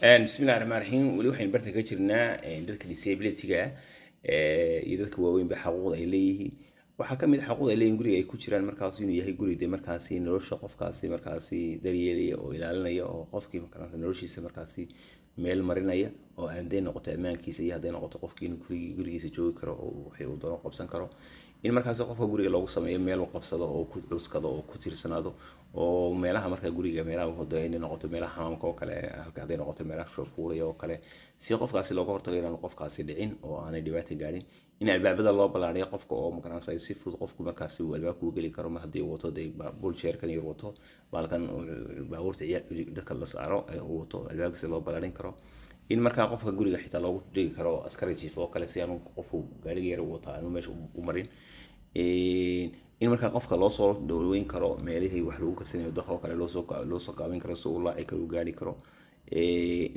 bismillahi ramaan raxiim weli waxaynu barta ka jirnaa dadka disabilityga iyo dadka waaweynba xaquuqda ay leeyihiin waxaa ka mid a ah xaquuqda ay leeyihin guriga ay ku jiraan markaas inuu yahay guri de markaasi nolosha qofkaasi markaasi daryeelaya oo ilaalinaya oo qofkii markaas noloshiisa markaasi meel marinaya oo day noqoto ammaankiisa iyo hadday noqoto qofkii inuu gurigiisa joogi karo oo waxay uu doono qabsan karo in markaas qofka guriga loogu sameeyo meel qabsado oo ku cuskado oo ku tiirsanaado oo meelaha markaa guriga meelaha hoda ina noqoto meelaha xamaamka oo kale halka haday noqoto meelaha shoofuuraya oo kale si qofkaasi looga hortago inaanu qofkaasi dhicin oo aanay dhibaata gaadhin in albaabada loo ballaariyo qofka oo maqnaansay si fudud qofku markaasi uu albaabka u geli karo ma haddii wato dee buulsheerkan yar wato baalkan baabuurta ciyaar dadka la saaro wato albaabkiisa loo ballaarin karo in markaa qofka guriga xitaa loogu dhigi karo askari jiif oo kale si aanu qofku gaariga yar wata aanu meesha u marin in markaa qofka loosoo dhoweyn karo meelihii wax lagu karsanayo daqoo kale loosoo qaabin karo si uu laaci karo u gaari karo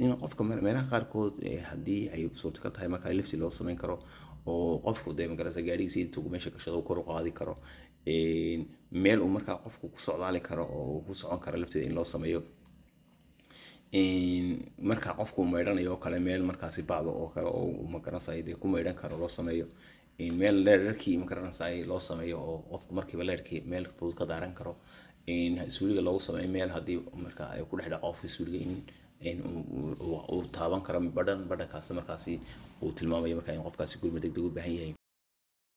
in qofka meelaha qaarkood haddii ay suurtagal tahay markaa lifti loo samayn karo oo qofku dee magarasa gaadhigiisi intuu meesha gashado kor u karo meel uu markaa qofku ku socdaali karo oo ku socon karo lafteeda in loo sameeyo marka qofku maydhanayo o kale meel markaasi bacdo oo kale oo magaransayo dee ku maydhan karo loo sameeyo meel leerarkii magaransayo loo sameeyo oo qofku markiiba leerkii meel fudud ka daaran karo suuliga loogu sameeyo meel haddii marka ay ku dhex dhaco suuliga in uu taaban karo badhan badhankaasna markaasi uu tilmaamayo marka in qofkaasi gurma degdeg u baahan yahay